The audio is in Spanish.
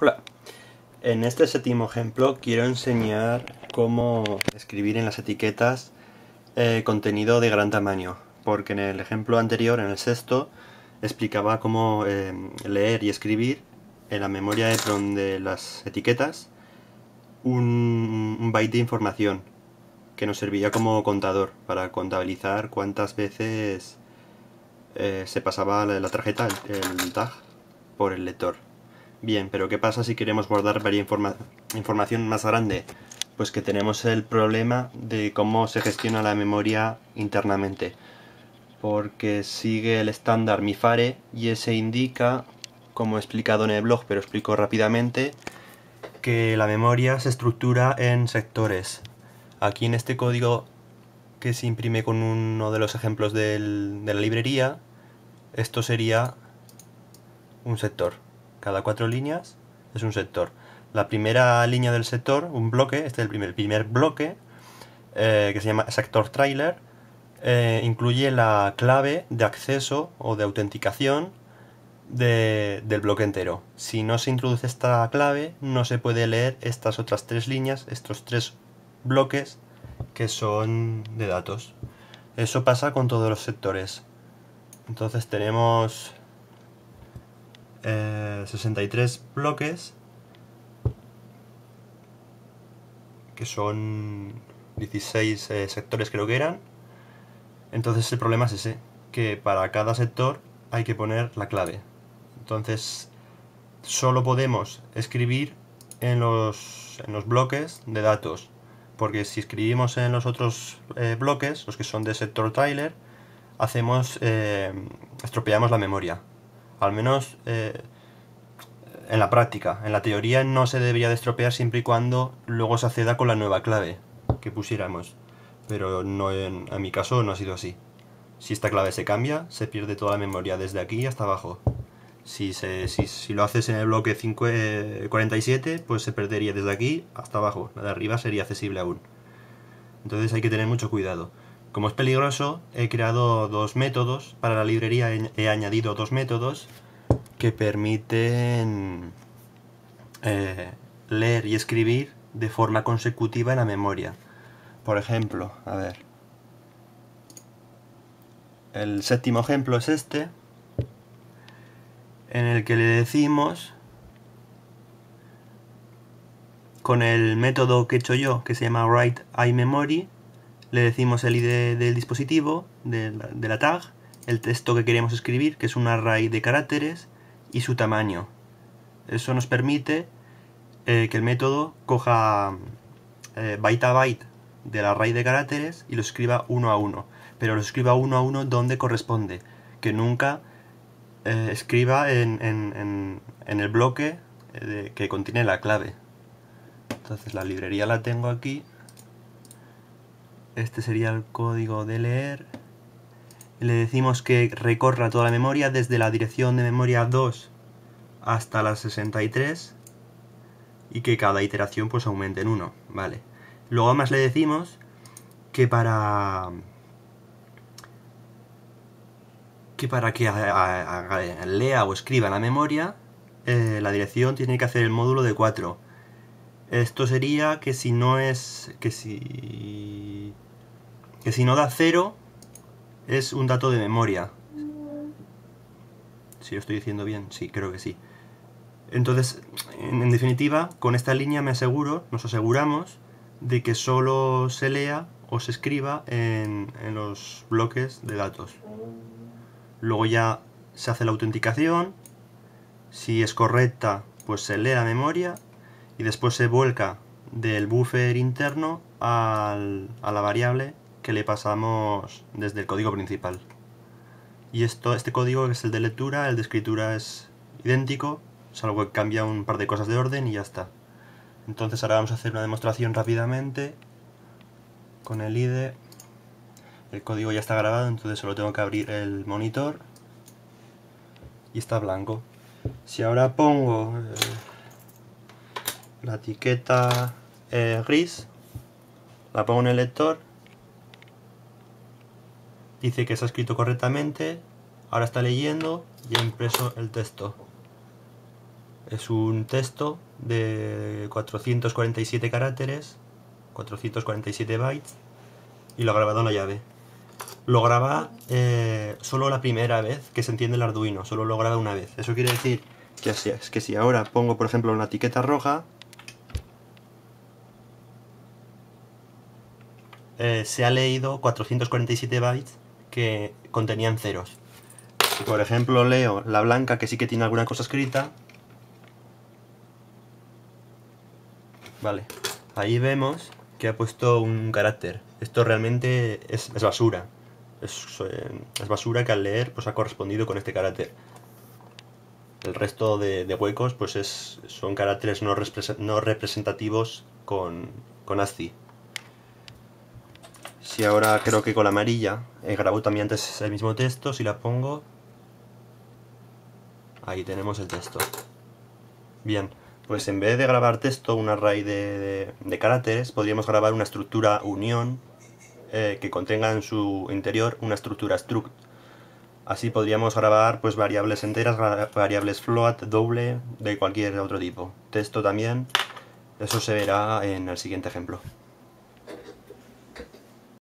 Hola, en este séptimo ejemplo quiero enseñar cómo escribir en las etiquetas eh, contenido de gran tamaño, porque en el ejemplo anterior, en el sexto, explicaba cómo em, leer y escribir en la memoria de de las etiquetas un, byte de información que nos servía como contador para contabilizar cuántas veces eh, se pasaba la, tarjeta, el tag, por el lector. Bien, pero ¿qué pasa si queremos guardar información más grande? Pues que tenemos el problema de cómo se gestiona la memoria internamente. Porque sigue el estándar MIFARE y ese indica, como he explicado en el blog, pero explico rápidamente, que la memoria se estructura en sectores. Aquí en este código que se imprime con uno de los ejemplos de la librería, esto sería un sector. Cada cuatro líneas es un sector. La primera línea del sector, un bloque, este es el primer, primer bloque, eh, que se llama sector trailer, eh, incluye la clave de acceso o de autenticación del bloque entero. Si no se introduce esta clave, no se puede leer estas otras tres líneas, estos tres bloques que son de datos. Eso pasa con todos los sectores. Entonces tenemos 63 eh, bloques que son 16 eh, sectores creo que eran. Entonces el problema es ese, que para cada sector hay que poner la clave. Entonces solo podemos escribir en los, bloques de datos, porque si escribimos en los otros eh, bloques, los que son de sector trailer, hacemos, estropeamos la memoria al menos eh, en la práctica. En la teoría no se debería destropear siempre y cuando luego se acceda con la nueva clave que pusiéramos. Pero no en, mi caso no ha sido así. Si esta clave se cambia, se pierde toda la memoria desde aquí hasta abajo. Si, lo haces en el bloque 547, 47, eh, pues se perdería desde aquí hasta abajo. La de arriba sería accesible aún. Entonces hay que tener mucho cuidado. Como es peligroso, he creado dos métodos. Para la librería he añadido dos métodos que permiten eh, leer y escribir de forma consecutiva en la memoria. Por ejemplo, a ver. El séptimo ejemplo es este, en el que le decimos con el método que he hecho yo, que se llama write iMemory, le decimos el ID del dispositivo, de la, tag, el texto que queremos escribir, que es un array de caracteres, y su tamaño. Eso nos permite eh, que el método coja eh, byte a byte del array de caracteres y lo escriba uno a uno, pero lo escriba uno a uno donde corresponde, que nunca eh, escriba en, en, en, el bloque que contiene la clave. Entonces la librería la tengo aquí este sería el código de leer. Le decimos que recorra toda la memoria desde la dirección de memoria 2 hasta la 63 y que cada iteración pues aumente en 1, ¿vale? Luego además le decimos que para que para que lea o escriba la memoria eh, la dirección tiene que hacer el módulo de 4 esto sería que si no es... que si... que si no da cero es un dato de memoria. Si lo estoy diciendo bien, sí, creo que sí. Entonces, en, definitiva, con esta línea me aseguro, nos aseguramos de que solo se lea o se escriba en, en, los bloques de datos. Luego ya se hace la autenticación. Si es correcta, pues se lee la memoria y después se vuelca del buffer interno al, a la variable que le pasamos desde el código principal. Y esto, este código es el de lectura, el de escritura es idéntico, salvo que cambia un par de cosas de orden y ya está. Entonces ahora vamos a hacer una demostración rápidamente con el IDE. El código ya está grabado, entonces solo tengo que abrir el monitor y está blanco. Si ahora pongo... Eh, la etiqueta eh, gris, la pongo en el lector, dice que se ha escrito correctamente, ahora está leyendo y ha impreso el texto. Es un texto de 447 caracteres, 447 bytes, y lo ha grabado en la llave. Lo graba eh, solo la primera vez que se entiende el Arduino, solo lo graba una vez. Eso quiere decir que, así es, que si ahora pongo, por ejemplo, una etiqueta roja, Eh, se ha leído 447 bytes que contenían ceros. Si por ejemplo leo la blanca que sí que tiene alguna cosa escrita, vale, ahí vemos que ha puesto un carácter. Esto realmente es, basura. Eh, es, basura que al leer pues ha correspondido con este carácter. El resto de, huecos pues es, son caracteres no, representativos con, con ASCII y ahora creo que con la amarilla he eh, grabado también antes el mismo texto, si la pongo... Ahí tenemos el texto. Bien, pues en vez de grabar texto, un array de, caracteres, podríamos grabar una estructura unión eh, que contenga en su interior una estructura struct. Así podríamos grabar pues variables enteras, variables float, doble, de cualquier otro tipo. Texto también. Eso se verá en el siguiente ejemplo.